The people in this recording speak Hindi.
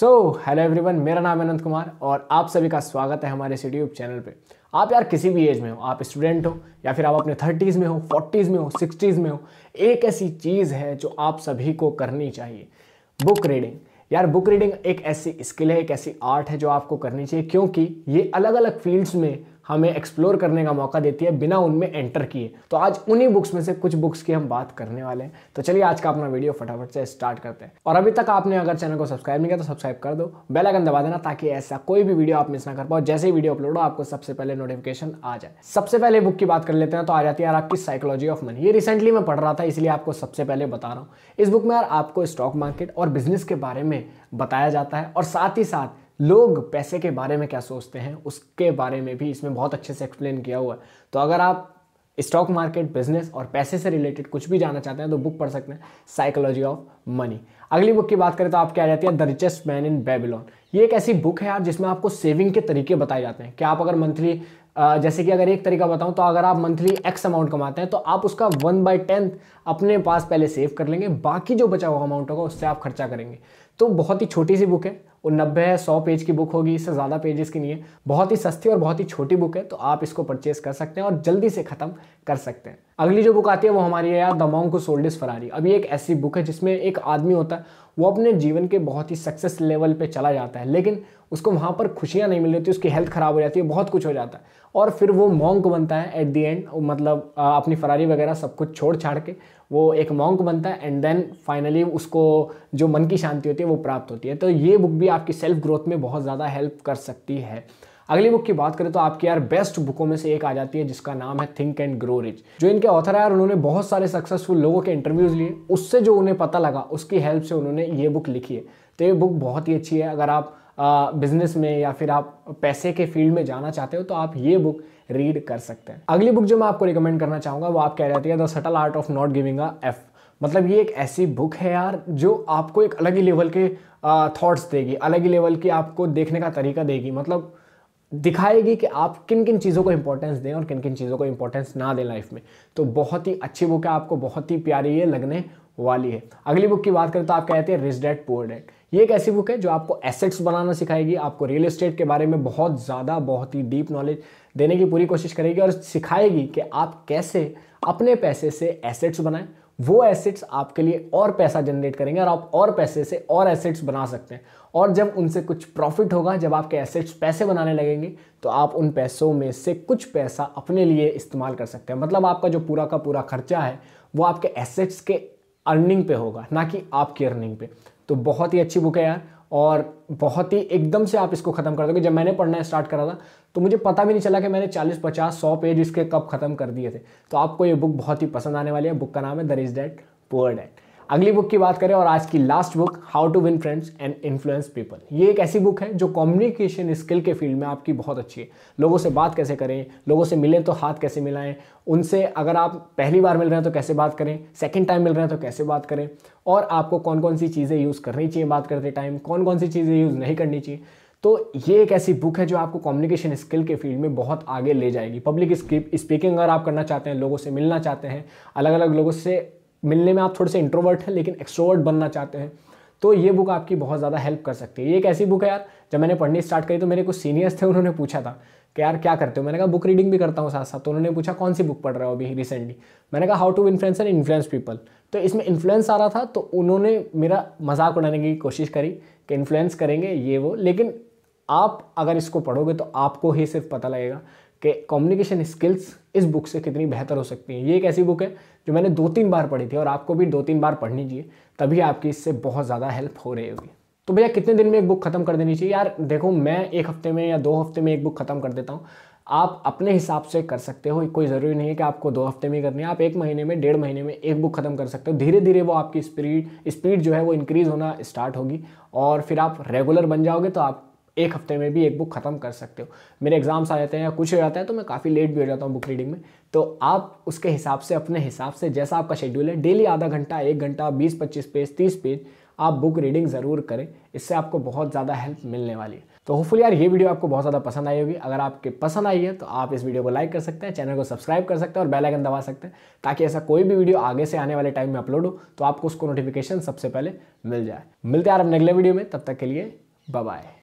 सो हेलो एवरीवन मेरा नाम अनंत कुमार और आप सभी का स्वागत है हमारे इस यूट्यूब चैनल पे आप यार किसी भी एज में हो आप स्टूडेंट हो या फिर आप अपने थर्टीज़ में हो फोर्टीज़ में हो सिक्सटीज़ में हो एक ऐसी चीज़ है जो आप सभी को करनी चाहिए बुक रीडिंग यार बुक रीडिंग एक ऐसी स्किल है एक ऐसी आर्ट है जो आपको करनी चाहिए क्योंकि ये अलग अलग फील्ड्स में हमें एक्सप्लोर करने का मौका देती है बिना उनमें एंटर किए तो आज उन्हीं बुक्स में से कुछ बुक्स की हम बात करने वाले हैं तो चलिए आज का अपना वीडियो फटाफट से स्टार्ट करते हैं और अभी तक आपने अगर चैनल को सब्सक्राइब नहीं किया तो सब्सक्राइब कर दो बेल आइकन दबा देना ताकि ऐसा कोई भी वीडियो आप मिस ना कर पाओ जैसे ही वीडियो अपलोड हो आपको सबसे पहले नोटिफिकेशन आ जाए सबसे पहले बुक की बात कर लेते हैं तो आ जाती है यार आपकी साइकोलॉजी ऑफ मनी ये रिसेंटली मैं पढ़ रहा था इसलिए आपको सबसे पहले बता रहा हूँ इस बुक में यार आपको स्टॉक मार्केट और बिजनेस के बारे में बताया जाता है और साथ ही साथ लोग पैसे के बारे में क्या सोचते हैं उसके बारे में भी इसमें बहुत अच्छे से एक्सप्लेन किया हुआ है तो अगर आप स्टॉक मार्केट बिजनेस और पैसे से रिलेटेड कुछ भी जानना चाहते हैं तो बुक पढ़ सकते हैं साइकोलॉजी ऑफ मनी अगली बुक की बात करें तो आप आ जाती है the richest man in Babylon ये एक ऐसी बुक है यार जिसमें आपको सेविंग के तरीके बताए जाते हैं कि आप अगर मंथली जैसे कि अगर एक तरीका बताऊं तो अगर आप मंथली एक्स अमाउंट कमाते हैं तो आप उसका वन बाई टेंथ अपने पास पहले सेव कर लेंगे बाकी जो बचा हुआ अमाउंट होगा उससे आप खर्चा करेंगे तो बहुत ही छोटी सी बुक है वो नब्बे सौ पेज की बुक होगी इससे ज़्यादा पेजेस की नहीं है बहुत ही सस्ती और बहुत ही छोटी बुक है तो आप इसको परचेस कर सकते हैं और जल्दी से ख़त्म कर सकते हैं अगली जो बुक आती है वो हमारी है यार the monk who sold his Ferrari अभी एक ऐसी बुक है जिसमें एक आदमी होता है वो अपने जीवन के बहुत ही सक्सेस लेवल पर चला जाता है लेकिन उसको वहाँ पर खुशियाँ नहीं मिल रही उसकी हेल्थ ख़राब हो जाती है बहुत कुछ हो जाता है और फिर वो मॉन्क बनता है एट दी एंड मतलब अपनी फरारी वगैरह सब कुछ छोड़ छाड़ के वो एक मॉन्क बनता है एंड देन फाइनली उसको जो मन की शांति होती है वो प्राप्त होती है तो ये बुक भी आपकी सेल्फ ग्रोथ में बहुत ज़्यादा हेल्प कर सकती है अगली बुक की बात करें तो आपकी यार बेस्ट बुकों में से एक आ जाती है जिसका नाम है थिंक एंड ग्रो रिच जो इनके ऑथर है यार उन्होंने बहुत सारे सक्सेसफुल लोगों के इंटरव्यूज लिए उससे जो उन्हें पता लगा उसकी हेल्प से उन्होंने ये बुक लिखी है तो ये बुक बहुत ही अच्छी है अगर आप बिजनेस में या फिर आप पैसे के फील्ड में जाना चाहते हो तो आप ये बुक रीड कर सकते हैं अगली बुक जो मैं आपको रिकमेंड करना चाहूँगा वो आप कह रहती है the subtle art of not giving a F मतलब ये एक ऐसी बुक है यार जो आपको एक अलग ही लेवल के थॉट्स देगी अलग ही लेवल की आपको देखने का तरीका देगी मतलब दिखाएगी कि आप किन किन चीज़ों को इंपॉर्टेंस दें और किन किन चीज़ों को इंपॉर्टेंस ना दें लाइफ में तो बहुत ही अच्छी बुक है आपको बहुत ही प्यारी है लगने वाली है अगली बुक की बात करें तो आप कहते हैं रिच डैड पुअर डैड ये एक ऐसी बुक है जो आपको एसेट्स बनाना सिखाएगी आपको रियल इस्टेट के बारे में बहुत ज़्यादा बहुत ही डीप नॉलेज देने की पूरी कोशिश करेगी और सिखाएगी कि आप कैसे अपने पैसे से एसेट्स बनाएं वो एसेट्स आपके लिए और पैसा जनरेट करेंगे और आप और पैसे से और एसेट्स बना सकते हैं और जब उनसे कुछ प्रॉफिट होगा जब आपके एसेट्स पैसे बनाने लगेंगे तो आप उन पैसों में से कुछ पैसा अपने लिए इस्तेमाल कर सकते हैं मतलब आपका जो पूरा का पूरा खर्चा है वो आपके एसेट्स के अर्निंग पे होगा ना कि आपकी अर्निंग पे तो बहुत ही अच्छी बुक है यार और बहुत ही एकदम से आप इसको ख़त्म कर दोगे जब मैंने पढ़ना स्टार्ट करा था तो मुझे पता भी नहीं चला कि मैंने 40, 50, 100 पेज इसके कब ख़त्म कर दिए थे तो आपको ये बुक बहुत ही पसंद आने वाली है बुक का नाम है the rich dad poor dad अगली बुक की बात करें और आज की last book how to win friends and influence people ये एक ऐसी बुक है जो कम्युनिकेशन स्किल के फील्ड में आपकी बहुत अच्छी है लोगों से बात कैसे करें लोगों से मिलें तो हाथ कैसे मिलाएं उनसे अगर आप पहली बार मिल रहे हैं तो कैसे बात करें सेकेंड टाइम मिल रहे हैं तो कैसे बात करें और आपको कौन कौन सी चीज़ें यूज़ करनी चाहिए बात करते टाइम कौन कौन सी चीज़ें यूज़ नहीं करनी चाहिए तो ये एक ऐसी बुक है जो आपको कम्युनिकेशन स्किल के फील्ड में बहुत आगे ले जाएगी पब्लिक स्पीकिंग अगर आप करना चाहते हैं लोगों से मिलना चाहते हैं अलग अलग लोगों से मिलने में आप थोड़े से इंट्रोवर्ट हैं लेकिन एक्सट्रोवर्ट बनना चाहते हैं तो ये बुक आपकी बहुत ज़्यादा हेल्प कर सकती है ये एक ऐसी बुक है यार जब मैंने पढ़नी स्टार्ट करी तो मेरे कुछ सीनियर्स थे उन्होंने पूछा था कि यार क्या करते हो मैंने कहा बुक रीडिंग भी करता हूँ साथ साथ तो उन्होंने पूछा कौन सी बुक पढ़ रहे हो अभी रिसेंटली मैंने कहा how to influence and influence people तो इसमें इन्फ्लुएंस आ रहा था तो उन्होंने मेरा मजाक उड़ाने की कोशिश करी कि इन्फ्लुएंस करेंगे ये वो लेकिन आप अगर इसको पढ़ोगे तो आपको ही सिर्फ पता लगेगा कि कम्युनिकेशन स्किल्स इस बुक से कितनी बेहतर हो सकती हैं ये एक ऐसी बुक है जो मैंने दो तीन बार पढ़ी थी और आपको भी दो तीन बार पढ़नी चाहिए तभी आपकी इससे बहुत ज़्यादा हेल्प हो रही होगी तो भैया कितने दिन में एक बुक ख़त्म कर देनी चाहिए यार देखो मैं एक हफ्ते में या दो हफ्ते में एक बुक ख़त्म कर देता हूँ आप अपने हिसाब से कर सकते हो कोई ज़रूरी नहीं है कि आपको दो हफ्ते में करनी है आप एक महीने में डेढ़ महीने में एक बुक ख़त्म कर सकते हो धीरे धीरे वो आपकी स्पीड स्पीड जो है वो इंक्रीज़ होना स्टार्ट होगी और फिर आप रेगुलर बन जाओगे तो आप एक हफ्ते में भी एक बुक ख़त्म कर सकते हो मेरे एग्ज़ाम्स आ जाते हैं या कुछ हो जाता है तो मैं काफ़ी लेट भी हो जाता हूँ बुक रीडिंग में तो आप उसके हिसाब से अपने हिसाब से जैसा आपका शेड्यूल है डेली आधा घंटा एक घंटा बीस पच्चीस पेज तीस पेज आप बुक रीडिंग ज़रूर करें इससे आपको बहुत ज़्यादा हेल्प मिलने वाली है तो होपफुली यार ये वीडियो आपको बहुत ज़्यादा पसंद आई होगी अगर आपके पसंद आई है तो आप इस वीडियो को लाइक कर सकते हैं चैनल को सब्सक्राइब कर सकते हैं और बेल आइकन दबा सकते हैं ताकि ऐसा कोई भी वीडियो आगे से आने वाले टाइम में अपलोड हो तो आपको उसको नोटिफिकेशन सबसे पहले मिल जाए मिलते हैं यार अब अगले वीडियो में तब तक के लिए बाय